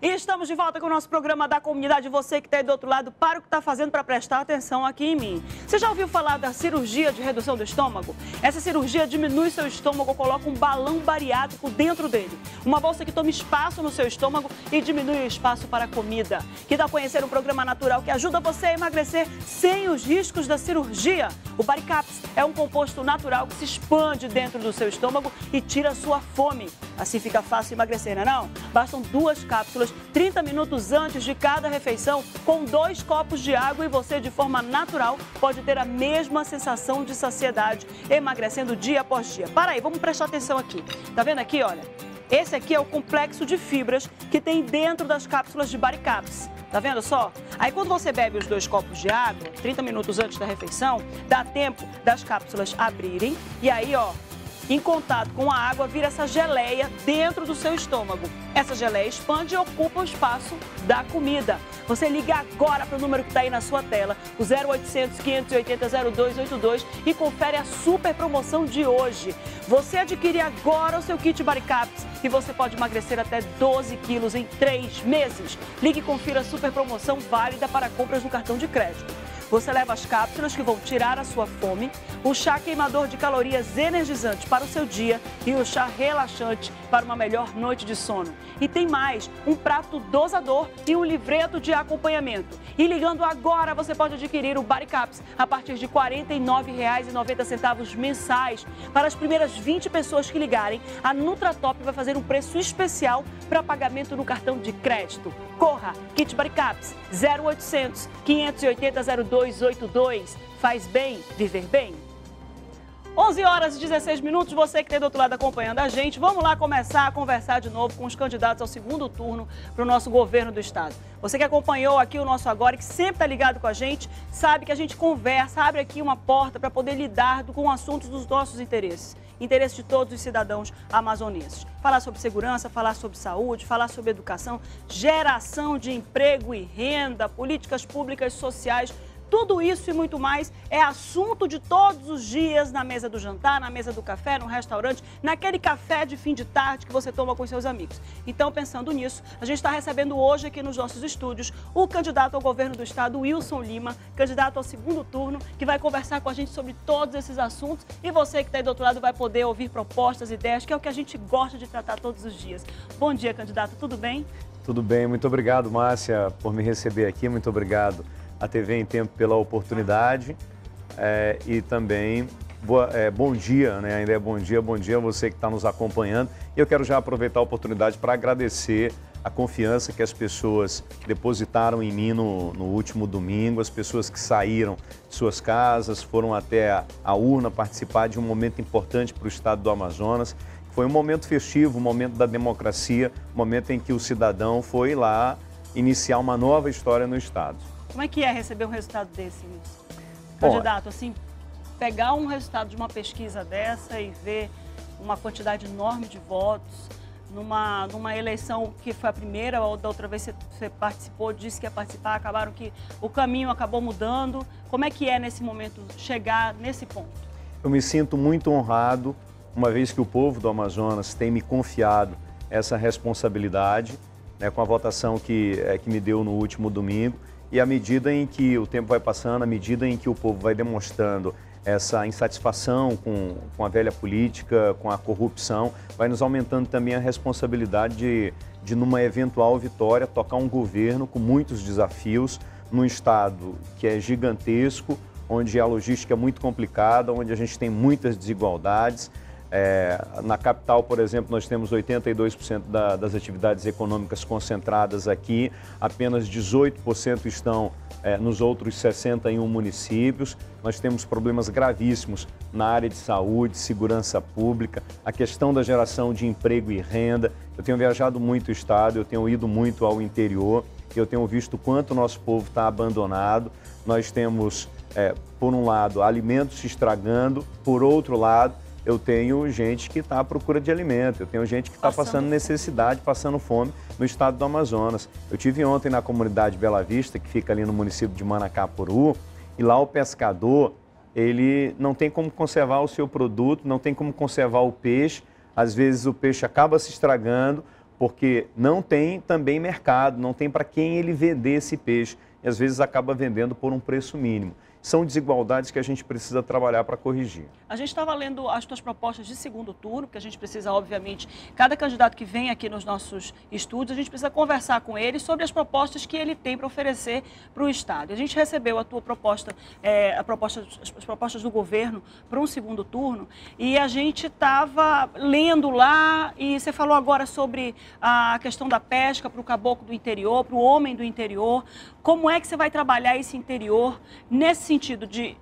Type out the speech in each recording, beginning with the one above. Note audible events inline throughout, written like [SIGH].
E estamos de volta com o nosso programa da comunidade. Você que está aí do outro lado, para o que está fazendo para prestar atenção aqui em mim. Você já ouviu falar da cirurgia de redução do estômago? Essa cirurgia diminui seu estômago, coloca um balão bariátrico dentro dele. Uma bolsa que toma espaço no seu estômago e diminui o espaço para a comida. Que dá a conhecer um programa natural que ajuda você a emagrecer sem os riscos da cirurgia. O Baricaps é um composto natural que se expande dentro do seu estômago e tira sua fome. Assim fica fácil emagrecer, não é não? Bastam duas cápsulas 30 minutos antes de cada refeição com dois copos de água e você, de forma natural, pode ter a mesma sensação de saciedade, emagrecendo dia após dia. Para aí, vamos prestar atenção aqui. Tá vendo aqui, olha? Esse aqui é o complexo de fibras que tem dentro das cápsulas de Baricaps. Tá vendo só? Aí quando você bebe os dois copos de água, 30 minutos antes da refeição, dá tempo das cápsulas abrirem e aí, ó, em contato com a água, vira essa geleia dentro do seu estômago. Essa geleia expande e ocupa o espaço da comida. Você liga agora para o número que está aí na sua tela, o 0800 580 0282 e confere a super promoção de hoje. Você adquire agora o seu kit Baricaps e você pode emagrecer até 12 quilos em 3 meses. Ligue e confira a super promoção válida para compras no cartão de crédito. Você leva as cápsulas que vão tirar a sua fome, o chá queimador de calorias energizante para o seu dia e o chá relaxante para uma melhor noite de sono. E tem mais, um prato dosador e um livreto de acompanhamento. E ligando agora, você pode adquirir o Baricaps a partir de R$ 49,90 mensais. Para as primeiras 20 pessoas que ligarem, a Nutratop vai fazer um preço especial para pagamento no cartão de crédito. Corra! Kit Baricaps 0800 580 0282. Faz bem, viver bem. 11 horas e 16 minutos, você que tem tá do outro lado acompanhando a gente, vamos lá começar a conversar de novo com os candidatos ao segundo turno para o nosso governo do estado. Você que acompanhou aqui o nosso agora e que sempre está ligado com a gente, sabe que a gente conversa, abre aqui uma porta para poder lidar com assuntos dos nossos interesses, interesse de todos os cidadãos amazonenses. Falar sobre segurança, falar sobre saúde, falar sobre educação, geração de emprego e renda, políticas públicas sociais tudo isso e muito mais é assunto de todos os dias na mesa do jantar, na mesa do café, no restaurante, naquele café de fim de tarde que você toma com seus amigos. Então, pensando nisso, a gente está recebendo hoje aqui nos nossos estúdios o candidato ao governo do estado, Wilson Lima, candidato ao segundo turno, que vai conversar com a gente sobre todos esses assuntos. E você que está aí do outro lado vai poder ouvir propostas, ideias, que é o que a gente gosta de tratar todos os dias. Bom dia, candidato, tudo bem? Tudo bem, muito obrigado, Márcia, por me receber aqui, muito obrigado a TV em Tempo pela oportunidade é, e também boa, é, bom dia, né? Ainda é bom dia, bom dia a você que está nos acompanhando. Eu quero já aproveitar a oportunidade para agradecer a confiança que as pessoas depositaram em mim no, no, último domingo, as pessoas que saíram de suas casas, foram até a, a urna participar de um momento importante para o estado do Amazonas. Foi um momento festivo, um momento da democracia, um momento em que o cidadão foi lá iniciar uma nova história no estado. Como é que é receber um resultado desse, Bom, candidato? Assim, pegar um resultado de uma pesquisa dessa e ver uma quantidade enorme de votos numa, numa eleição que foi a primeira, ou da outra vez você, você, participou, disse que ia participar, acabaram que o caminho acabou mudando. Como é que é nesse momento chegar nesse ponto? Eu me sinto muito honrado, uma vez que o povo do Amazonas tem me confiado essa responsabilidade, né, com a votação que, é, que me deu no último domingo. E à medida em que o tempo vai passando, à medida em que o povo vai demonstrando essa insatisfação com, com a velha política, com a corrupção, vai nos aumentando também a responsabilidade de, de numa eventual vitória, tocar um governo com muitos desafios, num Estado que é gigantesco, onde a logística é muito complicada, onde a gente tem muitas desigualdades. É, na capital, por exemplo, nós temos 82% da, das atividades econômicas concentradas aqui, apenas 18% estão é, nos outros 61 municípios. Nós temos problemas gravíssimos na área de saúde, segurança pública, a questão da geração de emprego e renda. Eu tenho viajado muito o estado, eu tenho ido muito ao interior, eu tenho visto quanto o nosso povo está abandonado. Nós temos, é, por um lado, alimentos se estragando, por outro lado, eu tenho gente que está à procura de alimento, eu tenho gente que está passando necessidade, passando fome no estado do Amazonas. Eu tive ontem na comunidade Bela Vista, que fica ali no município de Manacapuru, e lá o pescador, ele não tem como conservar o seu produto, não tem como conservar o peixe, às vezes o peixe acaba se estragando, porque não tem também mercado, não tem para quem ele vender esse peixe, e às vezes acaba vendendo por um preço mínimo são desigualdades que a gente precisa trabalhar para corrigir. A gente estava lendo as tuas propostas de segundo turno, porque a gente precisa, obviamente, cada candidato que vem aqui nos nossos estúdios, a gente precisa conversar com ele sobre as propostas que ele tem para oferecer para o Estado. A gente recebeu a tua proposta, é, a proposta, as propostas do governo para um segundo turno, e a gente estava lendo lá, e você falou agora sobre a questão da pesca para o caboclo do interior, para o homem do interior. Como é que você vai trabalhar esse interior nesse sentido de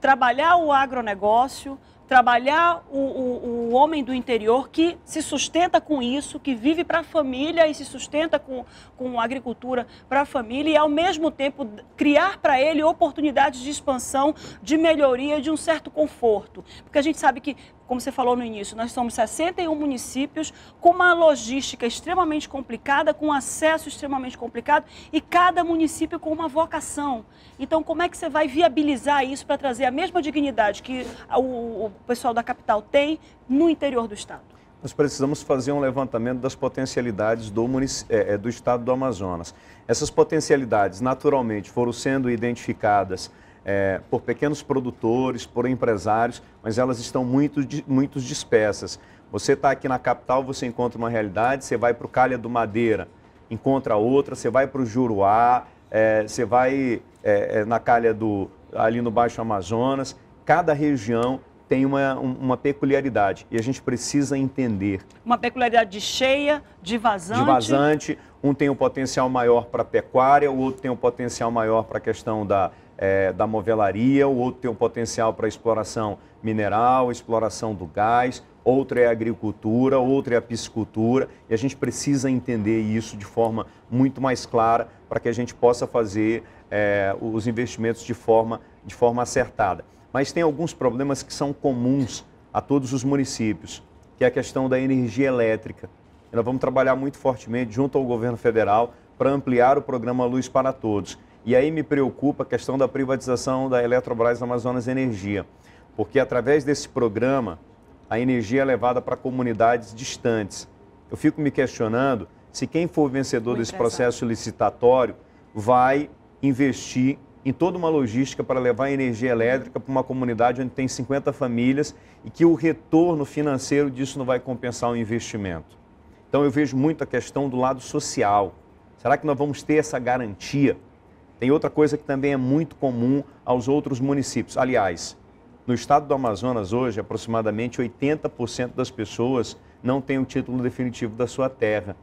trabalhar o agronegócio, trabalhar o, o, o, homem do interior que se sustenta com isso, que vive para a família e se sustenta com, com agricultura para a família e, ao mesmo tempo, criar para ele oportunidades de expansão, de melhoria, de um certo conforto. Porque a gente sabe que como você falou no início, nós somos 61 municípios com uma logística extremamente complicada, com acesso extremamente complicado e cada município com uma vocação. Então, como é que você vai viabilizar isso para trazer a mesma dignidade que o, o pessoal da capital tem no interior do Estado? nós precisamos fazer um levantamento das potencialidades do, é, é, do estado do Amazonas. Essas potencialidades, naturalmente, foram sendo identificadas é, por pequenos produtores, por empresários, mas elas estão muito, muito dispersas. Você está aqui na capital, você encontra uma realidade, você vai para o Calha do Madeira, encontra outra, você vai para o Juruá, é, você vai é, é, na Calha do, ali no Baixo Amazonas. Cada região tem uma, uma peculiaridade e a gente precisa entender. Uma peculiaridade de cheia, de vazante. De vazante, um tem um potencial maior para pecuária, o outro tem um potencial maior para a questão da, é, da movelaria, o outro tem um potencial para exploração mineral, exploração do gás, outro é a agricultura, outro é a piscicultura, e a gente precisa entender isso de forma muito mais clara para que a gente possa fazer é, os investimentos de forma, de forma acertada. Mas tem alguns problemas que são comuns a todos os municípios, que é a questão da energia elétrica. E nós vamos trabalhar muito fortemente junto ao governo federal para ampliar o programa Luz para Todos. E aí me preocupa a questão da privatização da Eletrobras Amazonas Energia, porque através desse programa a energia é levada para comunidades distantes. Eu fico me questionando se quem for vencedor Muito desse processo licitatório vai investir em toda uma logística para levar energia elétrica para uma comunidade onde tem 50 famílias e que o retorno financeiro disso não vai compensar o investimento. Então eu vejo muito a questão do lado social. Será que nós vamos ter essa garantia tem outra coisa que também é muito comum aos outros municípios. Aliás, no estado do Amazonas hoje, aproximadamente 80% das pessoas não têm o título definitivo da sua terra.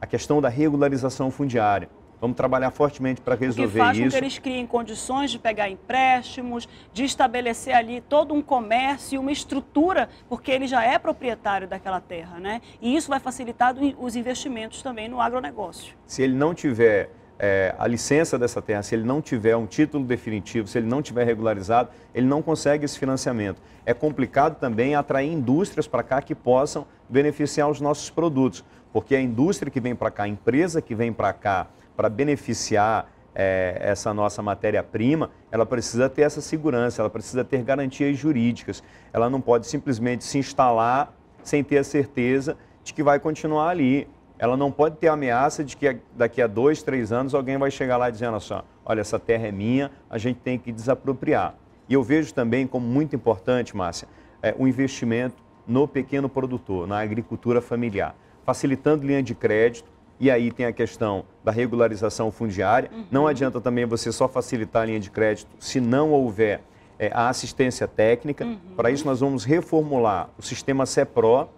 A questão da regularização fundiária. Vamos trabalhar fortemente para resolver isso. Que faz com que eles criem condições de pegar empréstimos, de estabelecer ali todo um comércio, e uma estrutura, porque ele já é proprietário daquela terra, né? E isso vai facilitar os investimentos também no agronegócio. Se ele não tiver é, a licença dessa terra, se ele não tiver um título definitivo, se ele não tiver regularizado, ele não consegue esse financiamento. É complicado também atrair indústrias para cá que possam beneficiar os nossos produtos, porque a indústria que vem para cá, a empresa que vem para cá para beneficiar é, essa nossa matéria-prima, ela precisa ter essa segurança, ela precisa ter garantias jurídicas. Ela não pode simplesmente se instalar sem ter a certeza de que vai continuar ali ela não pode ter a ameaça de que daqui a dois, três anos alguém vai chegar lá dizendo assim: olha, essa terra é minha, a gente tem que desapropriar. E eu vejo também como muito importante, Márcia, é, o investimento no pequeno produtor, na agricultura familiar, facilitando linha de crédito. E aí tem a questão da regularização fundiária. Uhum. Não adianta também você só facilitar a linha de crédito se não houver é, a assistência técnica. Uhum. Para isso, nós vamos reformular o sistema CEPRO,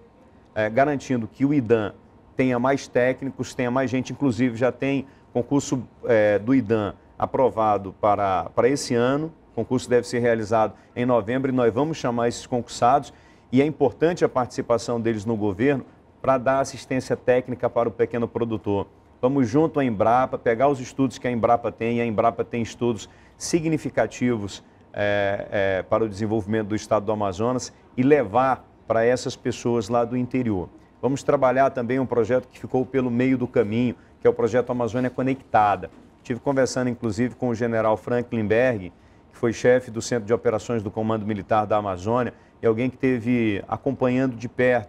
é, garantindo que o IDAM tenha mais técnicos, tenha mais gente, inclusive já tem concurso é, do IDAM aprovado para, para esse ano, o concurso deve ser realizado em novembro e nós vamos chamar esses concursados e é importante a participação deles no governo para dar assistência técnica para o pequeno produtor. Vamos junto à Embrapa, pegar os estudos que a Embrapa tem, e a Embrapa tem estudos significativos é, é, para o desenvolvimento do estado do Amazonas e levar para essas pessoas lá do interior. Vamos trabalhar também um projeto que ficou pelo meio do caminho, que é o projeto Amazônia Conectada. Tive conversando, inclusive, com o general Franklin Berg, que foi chefe do Centro de Operações do Comando Militar da Amazônia, e alguém que teve acompanhando de perto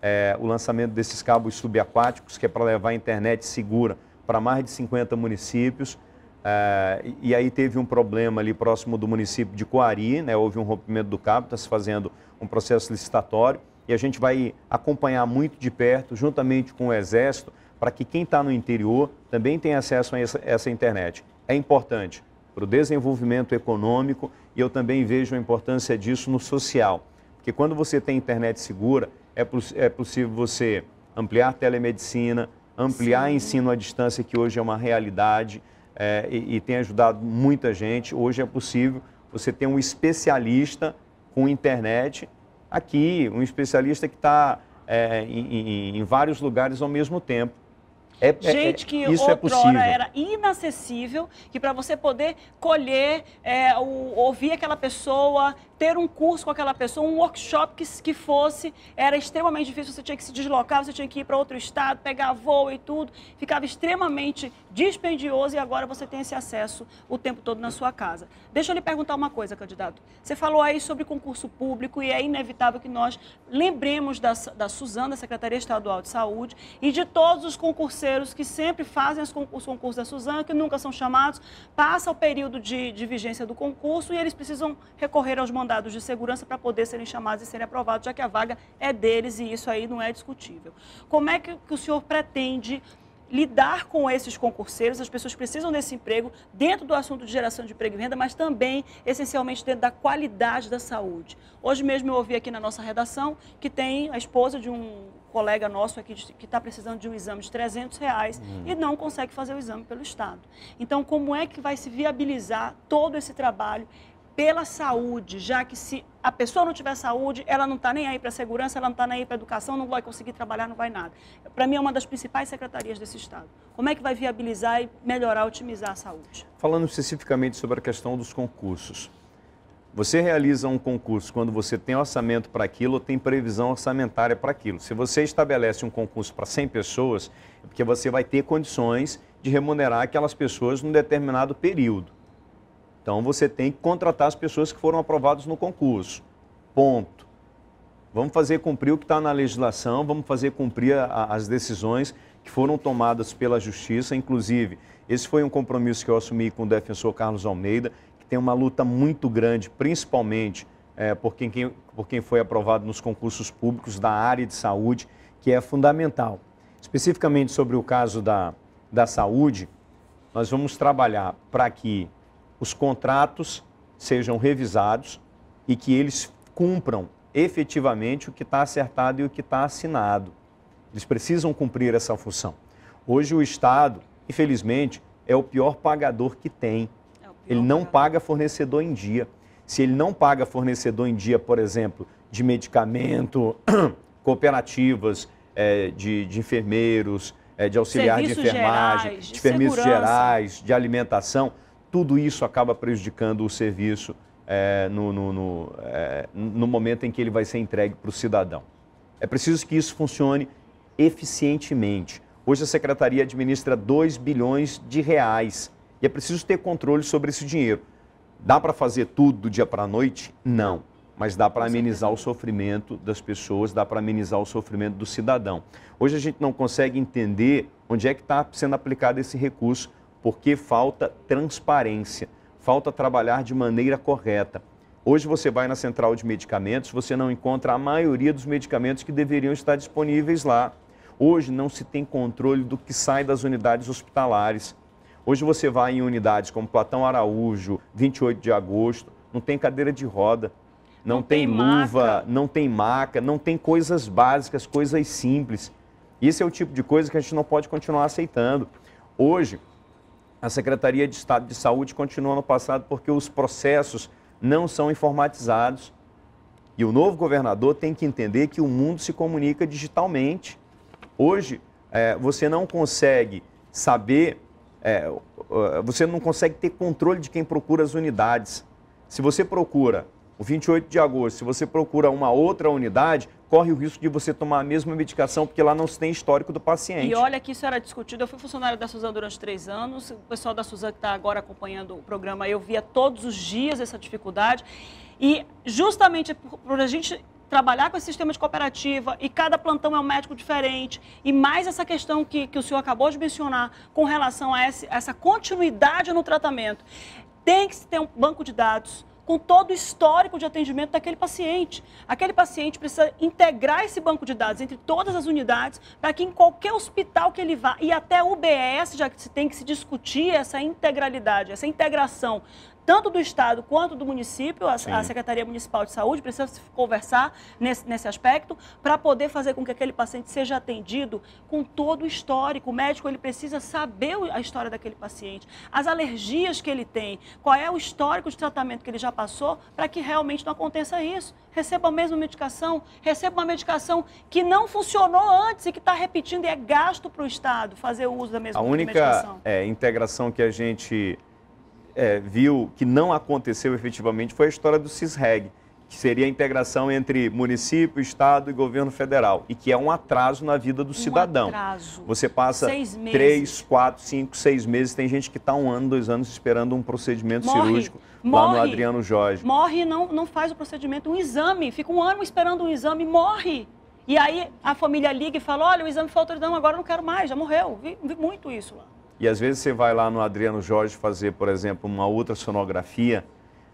é, o lançamento desses cabos subaquáticos, que é para levar a internet segura para mais de 50 municípios. É, e aí teve um problema ali próximo do município de Coari, né, houve um rompimento do cabo, está se fazendo um processo licitatório e a gente vai acompanhar muito de perto, juntamente com o Exército, para que quem está no interior também tenha acesso a essa, essa internet. É importante para o desenvolvimento econômico e eu também vejo a importância disso no social. Porque quando você tem internet segura, é, é possível você ampliar telemedicina, ampliar Sim. ensino à distância, que hoje é uma realidade é, e, e tem ajudado muita gente. Hoje é possível você ter um especialista com internet aqui, um especialista que está é, em, em, vários lugares ao mesmo tempo. É, é Gente é, que isso é outrora é possível. era inacessível, que para você poder colher, é, o, ouvir aquela pessoa, ter um curso com aquela pessoa, um workshop que, que fosse, era extremamente difícil, você tinha que se deslocar, você tinha que ir para outro estado, pegar voo e tudo, ficava extremamente dispendioso e agora você tem esse acesso o tempo todo na sua casa. Deixa eu lhe perguntar uma coisa, candidato. Você falou aí sobre concurso público e é inevitável que nós lembremos da, da Suzana, Secretaria Estadual de Saúde, e de todos os concurseiros que sempre fazem os concursos da Suzana, que nunca são chamados, passa o período de, de vigência do concurso e eles precisam recorrer aos mandados de segurança para poder serem chamados e serem aprovados, já que a vaga é deles e isso aí não é discutível. Como é que, que o senhor pretende lidar com esses concurseiros, as pessoas precisam desse emprego dentro do assunto de geração de emprego e renda, mas também, essencialmente, dentro da qualidade da saúde. Hoje mesmo eu ouvi aqui na nossa redação que tem a esposa de um colega nosso aqui que está precisando de um exame de 300 reais hum. e não consegue fazer o exame pelo Estado. Então, como é que vai se viabilizar todo esse trabalho pela saúde, já que se a pessoa não tiver saúde, ela não está nem aí para a segurança, ela não está nem aí para a educação, não vai conseguir trabalhar, não vai nada. Para mim é uma das principais secretarias desse Estado. Como é que vai viabilizar e melhorar, otimizar a saúde? Falando especificamente sobre a questão dos concursos. Você realiza um concurso quando você tem orçamento para aquilo ou tem previsão orçamentária para aquilo. Se você estabelece um concurso para 100 pessoas, é porque você vai ter condições de remunerar aquelas pessoas num determinado período. Então você tem que contratar as pessoas que foram aprovadas no concurso. Ponto. Vamos fazer cumprir o que está na legislação, vamos fazer cumprir a, as decisões que foram tomadas pela Justiça. Inclusive, esse foi um compromisso que eu assumi com o defensor Carlos Almeida, que tem uma luta muito grande, principalmente é, por, quem, quem, por quem foi aprovado nos concursos públicos da área de saúde, que é fundamental. Especificamente sobre o caso da, da saúde, nós vamos trabalhar para que os contratos sejam revisados e que eles cumpram efetivamente o que está acertado e o que está assinado. Eles precisam cumprir essa função. Hoje o Estado, infelizmente, é o pior pagador que tem. É ele não pagador. paga fornecedor em dia. Se ele não paga fornecedor em dia, por exemplo, de medicamento, [CLEARS THROAT] cooperativas, é, de, de, enfermeiros, é, de auxiliar Serviços de enfermagem, gerais, de, de serviços gerais, de alimentação, tudo isso acaba prejudicando o serviço é, no, no, no, é, no momento em que ele vai ser entregue para o cidadão. É preciso que isso funcione eficientemente. Hoje a secretaria administra 2 bilhões de reais e é preciso ter controle sobre esse dinheiro. Dá para fazer tudo do dia para a noite? Não. Mas dá para amenizar o sofrimento das pessoas, dá para amenizar o sofrimento do cidadão. Hoje a gente não consegue entender onde é que está sendo aplicado esse recurso porque falta transparência, falta trabalhar de maneira correta. Hoje você vai na central de medicamentos, você não encontra a maioria dos medicamentos que deveriam estar disponíveis lá. Hoje não se tem controle do que sai das unidades hospitalares. Hoje você vai em unidades como Platão Araújo, 28 de agosto, não tem cadeira de roda, não, não tem, tem luva, maca. não tem maca, não tem coisas básicas, coisas simples. Esse é o tipo de coisa que a gente não pode continuar aceitando. Hoje, a Secretaria de Estado de Saúde continua no passado porque os processos não são informatizados. E o novo governador tem que entender que o mundo se comunica digitalmente. Hoje, é, você não consegue saber, é, você não consegue ter controle de quem procura as unidades. Se você procura o 28 de agosto, se você procura uma outra unidade, corre o risco de você tomar a mesma medicação, porque lá não se tem histórico do paciente. E olha que isso era discutido. Eu fui funcionária da Suzana durante três anos. O pessoal da Suzana que está agora acompanhando o programa, eu via todos os dias essa dificuldade. E justamente por, a gente trabalhar com esse sistema de cooperativa e cada plantão é um médico diferente, e mais essa questão que, que o senhor acabou de mencionar com relação a esse, essa continuidade no tratamento. Tem que se ter um banco de dados com todo o histórico de atendimento daquele paciente. Aquele paciente precisa integrar esse banco de dados entre todas as unidades para que em qualquer hospital que ele vá e até UBS, já que se tem que se discutir essa integralidade, essa integração tanto do Estado quanto do município, a, a Secretaria Municipal de Saúde, precisa conversar nesse, nesse aspecto para poder fazer com que aquele paciente seja atendido com todo o histórico. O médico ele precisa saber a história daquele paciente, as alergias que ele tem, qual é o histórico de tratamento que ele já passou para que realmente não aconteça isso. Receba a mesma medicação, receba uma medicação que não funcionou antes e que está repetindo e é gasto para o Estado fazer o uso da mesma a única, medicação. A única é, integração que a gente é, viu que não aconteceu efetivamente foi a história do CISREG, que seria a integração entre município, estado e governo federal, e que é um atraso na vida do um cidadão. Atraso. Você passa três, quatro, cinco, seis meses, tem gente que está um ano, dois anos esperando um procedimento morre, cirúrgico morre, lá no Adriano Jorge. Morre, não, não faz o procedimento, um exame, fica um ano esperando um exame, morre. E aí a família liga e fala, olha, o exame foi autorizado, agora não quero mais, já morreu. Vi, vi muito isso lá. E às vezes você vai lá no Adriano Jorge fazer, por exemplo, uma outra sonografia.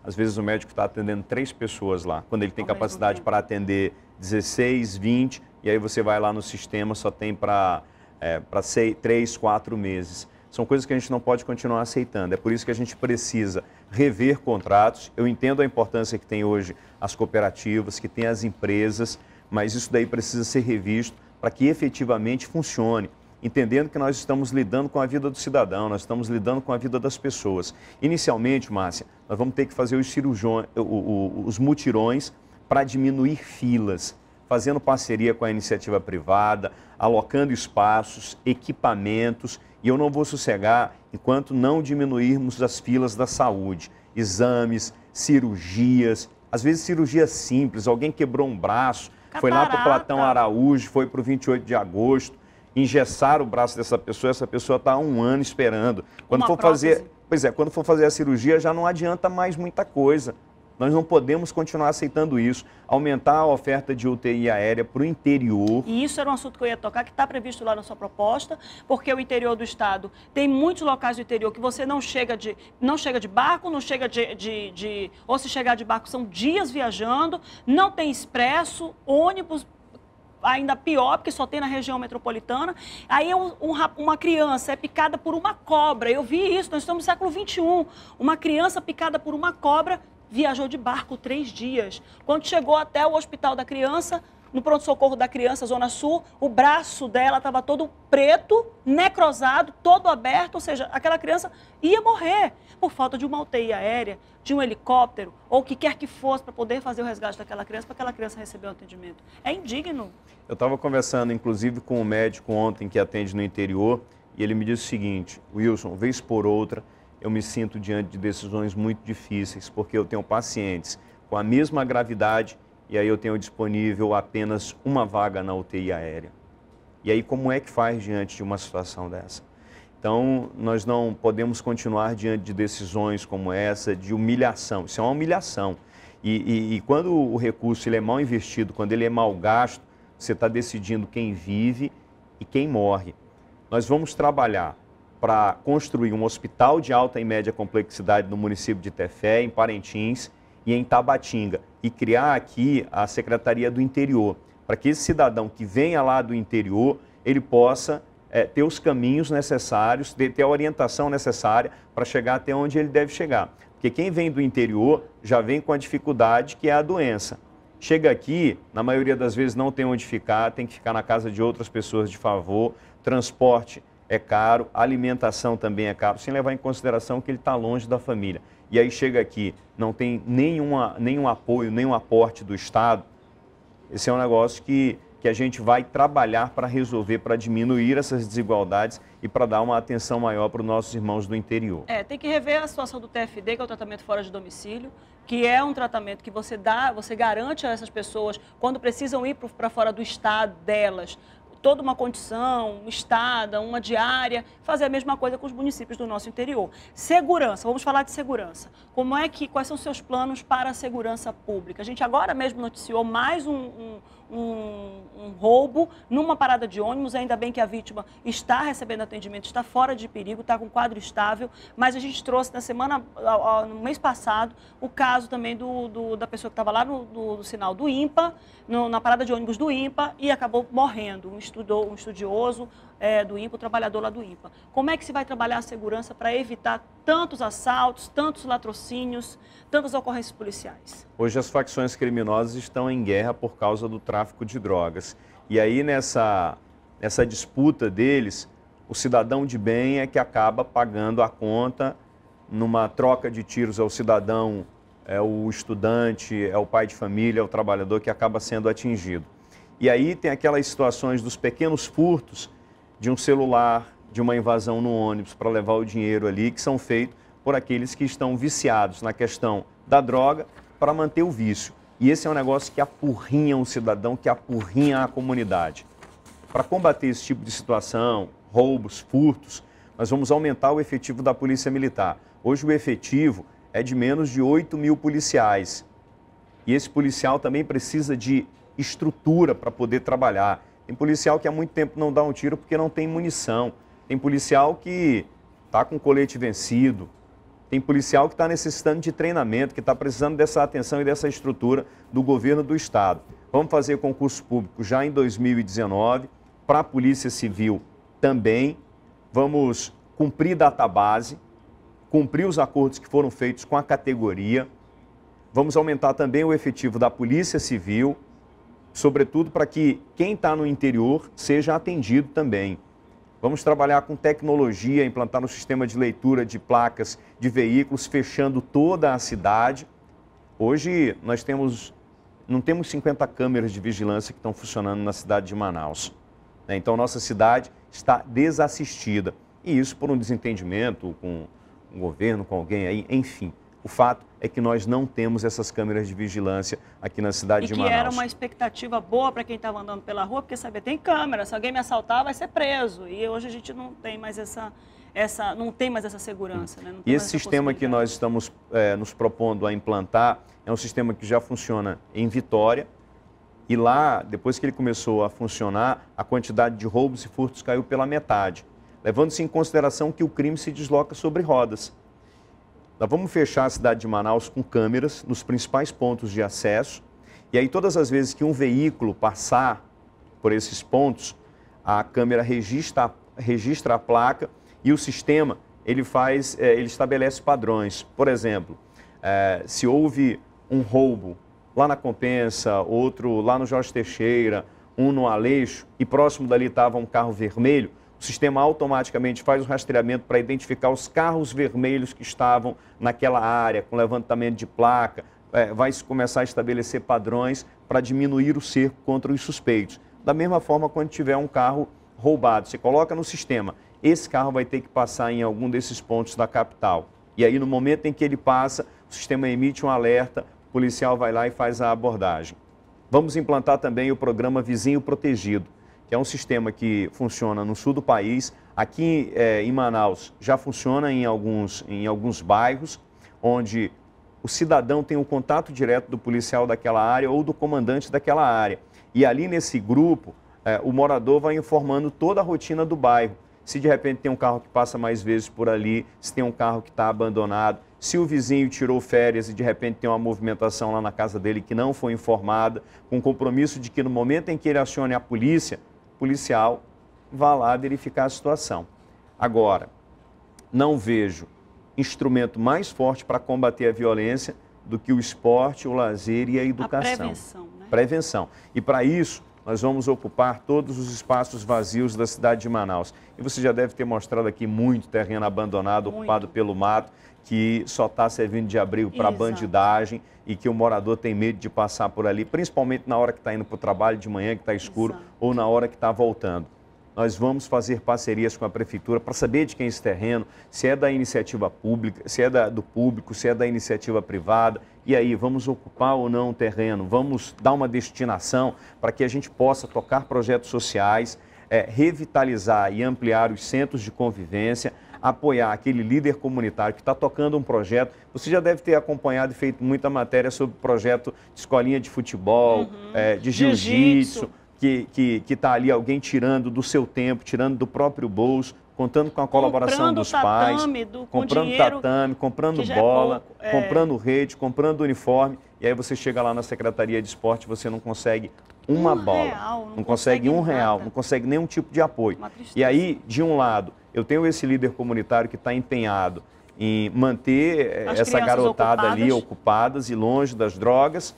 às vezes o médico está atendendo três pessoas lá, quando ele tem capacidade para atender 16, 20, e aí você vai lá no sistema, só tem para é, para três, quatro meses. São coisas que a gente não pode continuar aceitando. É por isso que a gente precisa rever contratos. Eu entendo a importância que tem hoje as cooperativas, que tem as empresas, mas isso daí precisa ser revisto para que efetivamente funcione entendendo que nós estamos lidando com a vida do cidadão, nós estamos lidando com a vida das pessoas. Inicialmente, Márcia, nós vamos ter que fazer os, cirurgiões, os mutirões para diminuir filas, fazendo parceria com a iniciativa privada, alocando espaços, equipamentos, e eu não vou sossegar enquanto não diminuirmos as filas da saúde, exames, cirurgias, às vezes cirurgias simples, alguém quebrou um braço, Catarata. foi lá para o Platão Araújo, foi para o 28 de agosto, engessar o braço dessa pessoa, essa pessoa está há um ano esperando. Quando Uma for prótese. fazer. Pois é, quando for fazer a cirurgia já não adianta mais muita coisa. Nós não podemos continuar aceitando isso. Aumentar a oferta de UTI aérea para o interior. E isso era um assunto que eu ia tocar, que está previsto lá na sua proposta, porque o interior do estado tem muitos locais do interior que você não chega de, não chega de barco, não chega de, de, de Ou se chegar de barco, são dias viajando, não tem expresso, ônibus ainda pior, porque só tem na região metropolitana. Aí um, um, uma criança é picada por uma cobra. Eu vi isso, nós estamos no século XXI. Uma criança picada por uma cobra viajou de barco três dias. Quando chegou até o hospital da criança, no pronto-socorro da criança, Zona Sul, o braço dela estava todo preto, necrosado, todo aberto, ou seja, aquela criança ia morrer por falta de uma UTI aérea, de um helicóptero, ou o que quer que fosse para poder fazer o resgate daquela criança, para aquela criança receber o atendimento. É indigno. Eu estava conversando, inclusive, com um médico ontem que atende no interior, e ele me disse o seguinte, Wilson, vez por outra, eu me sinto diante de decisões muito difíceis, porque eu tenho pacientes com a mesma gravidade e aí eu tenho disponível apenas uma vaga na UTI aérea. E aí como é que faz diante de uma situação dessa? Então, nós não podemos continuar diante de decisões como essa, de humilhação. Isso é uma humilhação. E, e, e quando o recurso ele é mal investido, quando ele é mal gasto, você está decidindo quem vive e quem morre. Nós vamos trabalhar para construir um hospital de alta e média complexidade no município de Tefé, em Parentins, e em Tabatinga e criar aqui a Secretaria do Interior, para que esse cidadão que venha lá do interior, ele possa é, ter os caminhos necessários, ter, ter a orientação necessária para chegar até onde ele deve chegar. Porque quem vem do interior já vem com a dificuldade que é a doença. Chega aqui, na maioria das vezes não tem onde ficar, tem que ficar na casa de outras pessoas de favor, transporte é caro, alimentação também é caro, sem levar em consideração que ele está longe da família e aí chega aqui, não tem nenhuma, nenhum apoio, nenhum aporte do Estado, esse é um negócio que, que a gente vai trabalhar para resolver, para diminuir essas desigualdades e para dar uma atenção maior para os nossos irmãos do interior. É, tem que rever a situação do TFD, que é o tratamento fora de domicílio, que é um tratamento que você dá, você garante a essas pessoas quando precisam ir para fora do estado delas toda uma condição, um estada, uma diária, fazer a mesma coisa com os municípios do nosso interior. Segurança, vamos falar de segurança. Como é que, quais são os seus planos para a segurança pública? A gente agora mesmo noticiou mais um, um um, um roubo numa parada de ônibus. Ainda bem que a vítima está recebendo atendimento, está fora de perigo, está com quadro estável. Mas a gente trouxe na semana, no mês passado, o caso também do, do da pessoa que estava lá no, sinal do IMPA, no, na parada de ônibus do IMPA e acabou morrendo. Um, estudou, um estudioso, é, do IMPA, o trabalhador lá do IMPA. Como é que se vai trabalhar a segurança para evitar tantos assaltos, tantos latrocínios, tantas ocorrências policiais? Hoje as facções criminosas estão em guerra por causa do tráfico de drogas. E aí nessa, nessa disputa deles, o cidadão de bem é que acaba pagando a conta numa troca de tiros ao cidadão, é o estudante, é o pai de família, é o trabalhador que acaba sendo atingido. E aí tem aquelas situações dos pequenos furtos de um celular, de uma invasão no ônibus para levar o dinheiro ali, que são feitos por aqueles que estão viciados na questão da droga para manter o vício. E esse é um negócio que apurrinha o cidadão, que apurrinha a comunidade. Para combater esse tipo de situação, roubos, furtos, nós vamos aumentar o efetivo da Polícia Militar. Hoje o efetivo é de menos de 8 mil policiais. E esse policial também precisa de estrutura para poder trabalhar. Tem policial que há muito tempo não dá um tiro porque não tem munição. Tem policial que está com colete vencido. Tem policial que está necessitando de treinamento, que está precisando dessa atenção e dessa estrutura do governo do Estado. Vamos fazer concurso público já em 2019, para a Polícia Civil também. Vamos cumprir data base, cumprir os acordos que foram feitos com a categoria. Vamos aumentar também o efetivo da Polícia Civil sobretudo para que quem está no interior seja atendido também. Vamos trabalhar com tecnologia, implantar um sistema de leitura de placas de veículos, fechando toda a cidade. Hoje nós temos, não temos 50 câmeras de vigilância que estão funcionando na cidade de Manaus. Né? Então nossa cidade está desassistida. E isso por um desentendimento com o governo, com alguém aí, enfim. O fato é que nós não temos essas câmeras de vigilância aqui na cidade e de Manaus. E que era uma expectativa boa para quem estava andando pela rua, porque saber, tem câmera, se alguém me assaltar vai ser preso. E hoje a gente não tem mais essa, essa, não tem mais essa segurança. Né? E esse sistema que nós estamos é, nos propondo a implantar é um sistema que já funciona em Vitória. E lá, depois que ele começou a funcionar, a quantidade de roubos e furtos caiu pela metade, levando-se em consideração que o crime se desloca sobre rodas. Nós vamos fechar a cidade de Manaus com câmeras nos principais pontos de acesso. E aí, todas as vezes que um veículo passar por esses pontos, a câmera registra, registra a placa e o sistema ele faz, é, ele estabelece padrões. Por exemplo, é, se houve um roubo lá na Compensa, outro lá no Jorge Teixeira, um no Aleixo e próximo dali estava um carro vermelho, o sistema automaticamente faz o rastreamento para identificar os carros vermelhos que estavam naquela área, com levantamento de placa, é, vai começar a estabelecer padrões para diminuir o cerco contra os suspeitos. Da mesma forma, quando tiver um carro roubado, você coloca no sistema, esse carro vai ter que passar em algum desses pontos da capital. E aí, no momento em que ele passa, o sistema emite um alerta, o policial vai lá e faz a abordagem. Vamos implantar também o programa Vizinho Protegido que é um sistema que funciona no sul do país. Aqui é, em Manaus já funciona em alguns, em alguns bairros, onde o cidadão tem o um contato direto do policial daquela área ou do comandante daquela área. E ali nesse grupo, é, o morador vai informando toda a rotina do bairro. Se de repente tem um carro que passa mais vezes por ali, se tem um carro que está abandonado, se o vizinho tirou férias e de repente tem uma movimentação lá na casa dele que não foi informada, com compromisso de que no momento em que ele acione a polícia, policial vá lá verificar a situação. Agora, não vejo instrumento mais forte para combater a violência do que o esporte, o lazer e a educação. A prevenção, né? Prevenção. E para isso, nós vamos ocupar todos os espaços vazios da cidade de Manaus. E você já deve ter mostrado aqui muito terreno abandonado, muito. ocupado pelo mato que só está servindo de abrigo para bandidagem e que o morador tem medo de passar por ali, principalmente na hora que está indo para o trabalho de manhã, que está escuro, Exato. ou na hora que está voltando. Nós vamos fazer parcerias com a prefeitura para saber de quem é esse terreno, se é da iniciativa pública, se é da, do público, se é da iniciativa privada. E aí, vamos ocupar ou não o terreno? Vamos dar uma destinação para que a gente possa tocar projetos sociais, é, revitalizar e ampliar os centros de convivência, apoiar aquele líder comunitário que está tocando um projeto. Você já deve ter acompanhado e feito muita matéria sobre projeto de escolinha de futebol, uhum. é, de jiu-jitsu, jiu que está ali alguém tirando do seu tempo, tirando do próprio bolso, contando com a colaboração comprando dos tatame, pais, do, comprando tatame, comprando é bola, é pouco, é... comprando rede, comprando uniforme, e aí você chega lá na Secretaria de Esporte, você não consegue uma um bola, real, não, não, consegue, consegue um real, não consegue nenhum tipo de apoio. E aí, de um lado, eu tenho esse líder comunitário que está empenhado em manter eh, As essa garotada ocupadas. ali ocupadas e longe das drogas,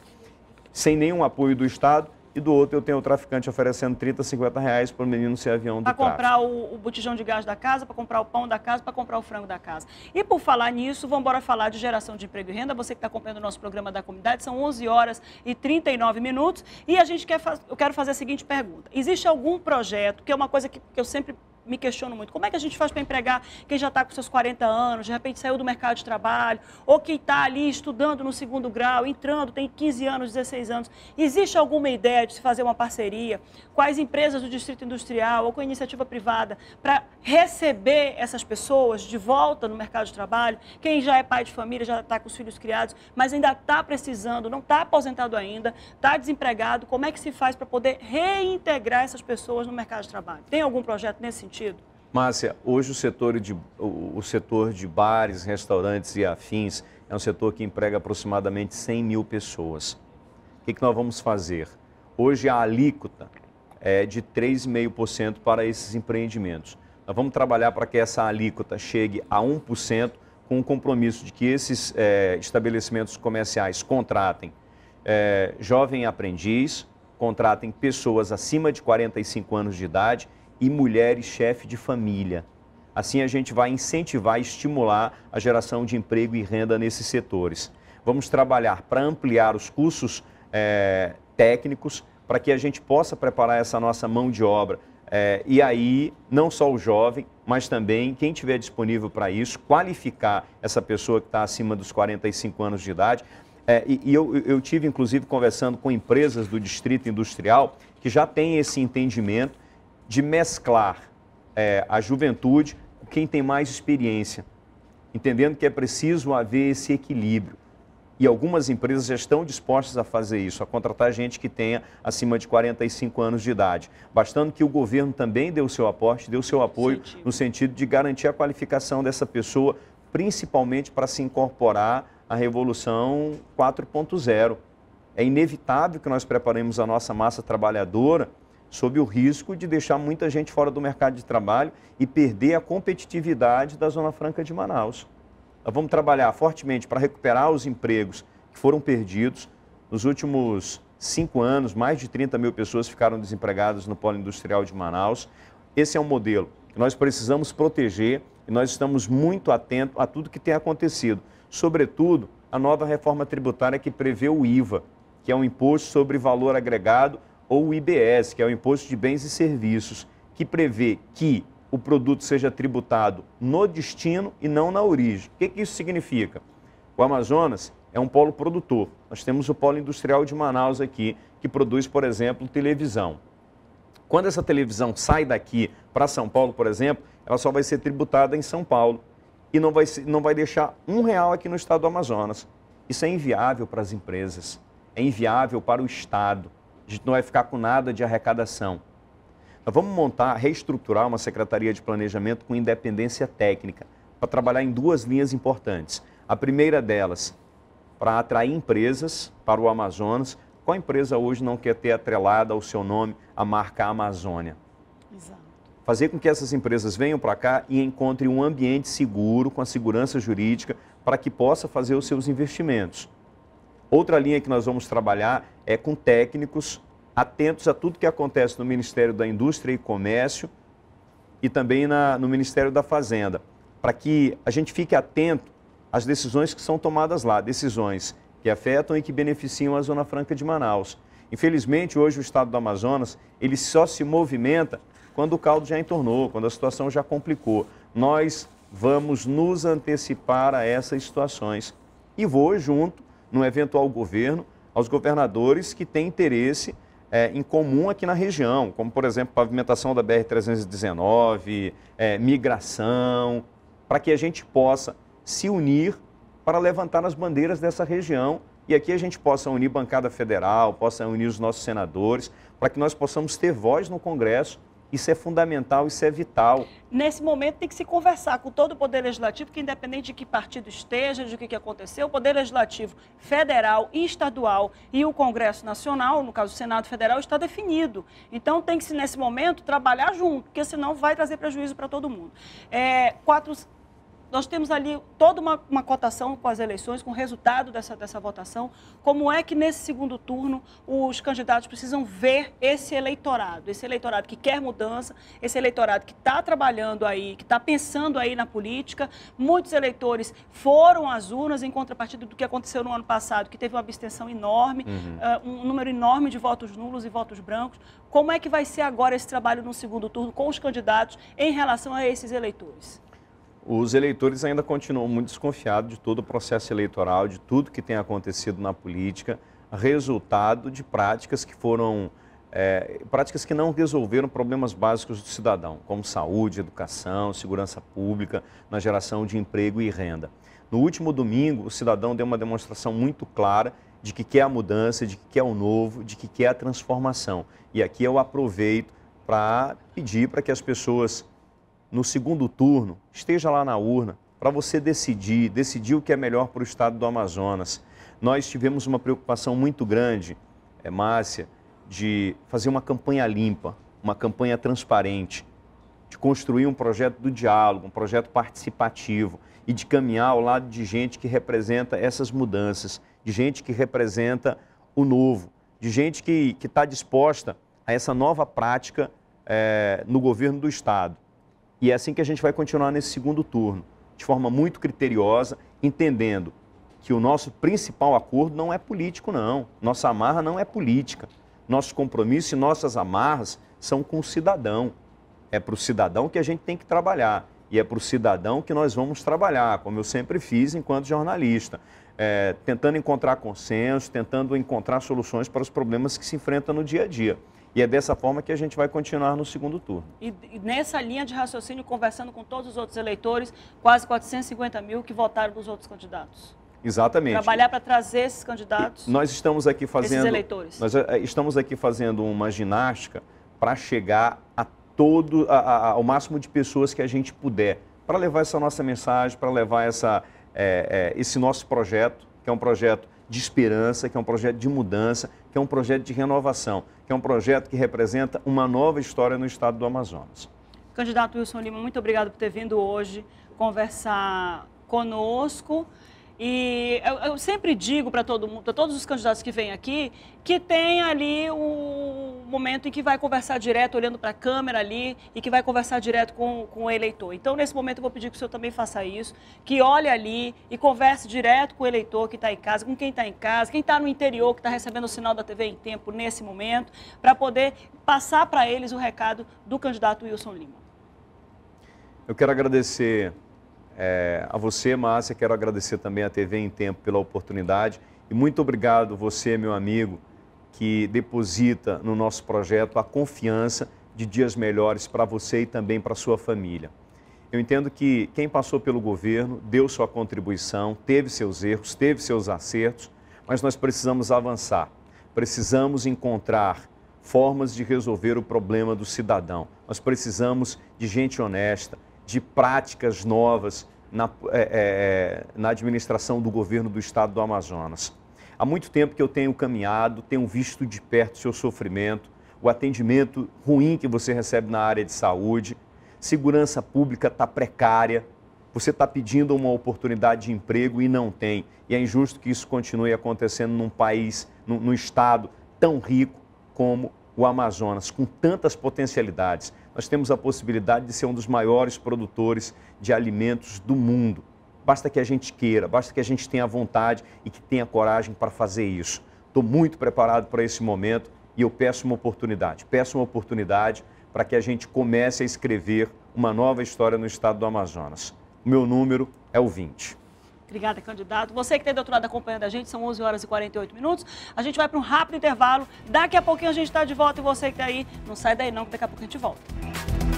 sem nenhum apoio do Estado. E do outro eu tenho o traficante oferecendo 30, 50 reais para o menino ser avião do carro. Para comprar o, o, botijão de gás da casa, para comprar o pão da casa, para comprar o frango da casa. E por falar nisso, vamos embora falar de geração de emprego e renda. Você que está acompanhando o nosso programa da comunidade, são 11 horas e 39 minutos. E a gente quer, eu quero fazer a seguinte pergunta. Existe algum projeto, que é uma coisa que, que eu sempre me questiono muito. Como é que a gente faz para empregar quem já está com seus 40 anos, de repente saiu do mercado de trabalho, ou quem está ali estudando no segundo grau, entrando, tem 15 anos, 16 anos? Existe alguma ideia de se fazer uma parceria com as empresas do Distrito Industrial ou com a iniciativa privada para receber essas pessoas de volta no mercado de trabalho? Quem já é pai de família, já está com os filhos criados, mas ainda está precisando, não está aposentado ainda, está desempregado, como é que se faz para poder reintegrar essas pessoas no mercado de trabalho? Tem algum projeto nesse sentido? sentido. Márcia, hoje o setor, de, o setor de bares, restaurantes e afins é um setor que emprega aproximadamente 100 mil pessoas. O que, que nós vamos fazer? Hoje a alíquota é de 3,5% para esses empreendimentos. Nós vamos trabalhar para que essa alíquota chegue a 1%, com o compromisso de que esses é, estabelecimentos comerciais contratem é, jovem aprendiz, contratem pessoas acima de 45 anos de idade e mulheres chefe de família. Assim a gente vai incentivar e estimular a geração de emprego e renda nesses setores. Vamos trabalhar para ampliar os cursos é, técnicos para que a gente possa preparar essa nossa mão de obra. É, e aí, não só o jovem, mas também quem tiver disponível para isso, qualificar essa pessoa que está acima dos 45 anos de idade. É, e, e eu, eu tive, inclusive, conversando com empresas do Distrito Industrial que já têm esse entendimento de mesclar é, a juventude com quem tem mais experiência, entendendo que é preciso haver esse equilíbrio. E algumas empresas já estão dispostas a fazer isso, a contratar gente que tenha acima de 45 anos de idade. Bastando que o governo também dê o seu aporte, dê o seu apoio Sentido. no sentido de garantir a qualificação dessa pessoa, principalmente para se incorporar à Revolução 4.0. É inevitável que nós preparemos a nossa massa trabalhadora sob o risco de deixar muita gente fora do mercado de trabalho e perder a competitividade da Zona Franca de Manaus. Nós vamos trabalhar fortemente para recuperar os empregos que foram perdidos. Nos últimos cinco anos, mais de 30 mil pessoas ficaram desempregadas no polo industrial de Manaus. Esse é um modelo que nós precisamos proteger e nós estamos muito atentos a tudo que tem acontecido. Sobretudo, a nova reforma tributária que prevê o IVA, que é um imposto sobre valor agregado ou o IBS, que é o Imposto de Bens e Serviços, que prevê que o produto seja tributado no destino e não na origem. O que, que isso significa? O Amazonas é um polo produtor. Nós temos o polo industrial de Manaus aqui, que produz, por exemplo, televisão. Quando essa televisão sai daqui para São Paulo, por exemplo, ela só vai ser tributada em São Paulo e não vai, não vai deixar um real aqui no estado do Amazonas. Isso é inviável para as empresas, é inviável para o Estado. A gente não vai ficar com nada de arrecadação. Nós vamos montar, reestruturar uma secretaria de planejamento com independência técnica, para trabalhar em duas linhas importantes. A primeira delas, para atrair empresas para o Amazonas. Qual empresa hoje não quer ter atrelada ao seu nome a marca Amazônia? Exato. Fazer com que essas empresas venham para cá e encontrem um ambiente seguro, com a segurança jurídica, para que possa fazer os seus investimentos. Outra linha que nós vamos trabalhar é com técnicos atentos a tudo que acontece no Ministério da Indústria e Comércio e também na, no Ministério da Fazenda, para que a gente fique atento às decisões que são tomadas lá, decisões que afetam e que beneficiam a Zona Franca de Manaus. Infelizmente, hoje o estado do Amazonas, ele só se movimenta quando o caldo já entornou, quando a situação já complicou. Nós vamos nos antecipar a essas situações e vou junto, no eventual governo, aos governadores que têm interesse é, em comum aqui na região, como, por exemplo, pavimentação da BR-319, é, migração, para que a gente possa se unir para levantar as bandeiras dessa região e aqui a gente possa unir bancada federal, possa unir os nossos senadores, para que nós possamos ter voz no Congresso isso é fundamental, isso é vital. Nesse momento tem que se conversar com todo o Poder Legislativo, que independente de que partido esteja, de o que, que aconteceu, o Poder Legislativo federal e estadual e o Congresso Nacional, no caso o Senado Federal, está definido. Então tem que se, nesse momento, trabalhar junto, porque senão vai trazer prejuízo para todo mundo. É, quatro, nós temos ali toda uma, uma cotação com as eleições, com o resultado dessa, dessa votação. Como é que nesse segundo turno os candidatos precisam ver esse eleitorado, esse eleitorado que quer mudança, esse eleitorado que está trabalhando aí, que está pensando aí na política. Muitos eleitores foram às urnas em contrapartida do que aconteceu no ano passado, que teve uma abstenção enorme, uhum. uh, um número enorme de votos nulos e votos brancos. Como é que vai ser agora esse trabalho no segundo turno com os candidatos em relação a esses eleitores? os eleitores ainda continuam muito desconfiados de todo o processo eleitoral, de tudo que tem acontecido na política, resultado de práticas que foram é, práticas que não resolveram problemas básicos do cidadão, como saúde, educação, segurança pública, na geração de emprego e renda. No último domingo, o cidadão deu uma demonstração muito clara de que quer a mudança, de que quer o novo, de que quer a transformação. E aqui eu aproveito para pedir para que as pessoas no segundo turno, esteja lá na urna para você decidir, decidir o que é melhor para o estado do Amazonas. Nós tivemos uma preocupação muito grande, é, Márcia, de fazer uma campanha limpa, uma campanha transparente, de construir um projeto do diálogo, um projeto participativo e de caminhar ao lado de gente que representa essas mudanças, de gente que representa o novo, de gente que está disposta a essa nova prática é, no governo do Estado. E é assim que a gente vai continuar nesse segundo turno, de forma muito criteriosa, entendendo que o nosso principal acordo não é político, não. Nossa amarra não é política. Nosso compromisso e nossas amarras são com o cidadão. É para o cidadão que a gente tem que trabalhar. E é para o cidadão que nós vamos trabalhar, como eu sempre fiz enquanto jornalista. É, tentando encontrar consenso, tentando encontrar soluções para os problemas que se enfrentam no dia a dia. E é dessa forma que a gente vai continuar no segundo turno. E, e, nessa linha de raciocínio, conversando com todos os outros eleitores, quase 450 mil que votaram nos outros candidatos. Exatamente. Trabalhar para trazer esses candidatos. E nós estamos aqui fazendo. Esses eleitores. Nós eh, estamos aqui fazendo uma ginástica para chegar a todo, a, a, ao máximo de pessoas que a gente puder, para levar essa nossa mensagem, para levar essa, é, é, esse nosso projeto, que é um projeto de esperança, que é um projeto de mudança, que é um projeto de renovação, que é um projeto que representa uma nova história no estado do Amazonas. Candidato Wilson Lima, muito obrigado por ter vindo hoje conversar conosco. E eu, eu sempre digo para todo mundo, para todos os candidatos que vêm aqui, que tem ali o momento em que vai conversar direto, olhando para a câmera ali, e que vai conversar direto com, com o eleitor. Então, nesse momento, eu vou pedir que o senhor também faça isso, que olhe ali e converse direto com o eleitor que está em casa, com quem está em casa, quem está no interior, que está recebendo o sinal da TV em tempo nesse momento, para poder passar para eles o recado do candidato Wilson Lima. Eu quero agradecer é, a você, Márcia, quero agradecer também à TV em Tempo pela oportunidade e muito obrigado você, meu amigo, que deposita no nosso projeto a confiança de dias melhores para você e também para sua família. Eu entendo que quem passou pelo governo deu sua contribuição, teve seus erros, teve seus acertos, mas nós precisamos avançar. Precisamos encontrar formas de resolver o problema do cidadão. Nós precisamos de gente honesta, de práticas novas na, é, é, é, na administração do governo do estado do Amazonas. Há muito tempo que eu tenho caminhado, tenho visto de perto o seu sofrimento, o atendimento ruim que você recebe na área de saúde, segurança pública está precária, você está pedindo uma oportunidade de emprego e não tem. E é injusto que isso continue acontecendo num país, num, num estado tão rico como o Amazonas, com tantas potencialidades nós temos a possibilidade de ser um dos maiores produtores de alimentos do mundo. Basta que a gente queira, basta que a gente tenha vontade e que tenha coragem para fazer isso. Estou muito preparado para esse momento e eu peço uma oportunidade. Peço uma oportunidade para que a gente comece a escrever uma nova história no estado do Amazonas. O meu número é o 20. Obrigada, candidato. Você que tem doutorado acompanhando a gente, são 11 horas e 48 minutos. A gente vai para um rápido intervalo. Daqui a pouquinho a gente está de volta e você que está aí, não sai daí não, que daqui a pouco a gente volta.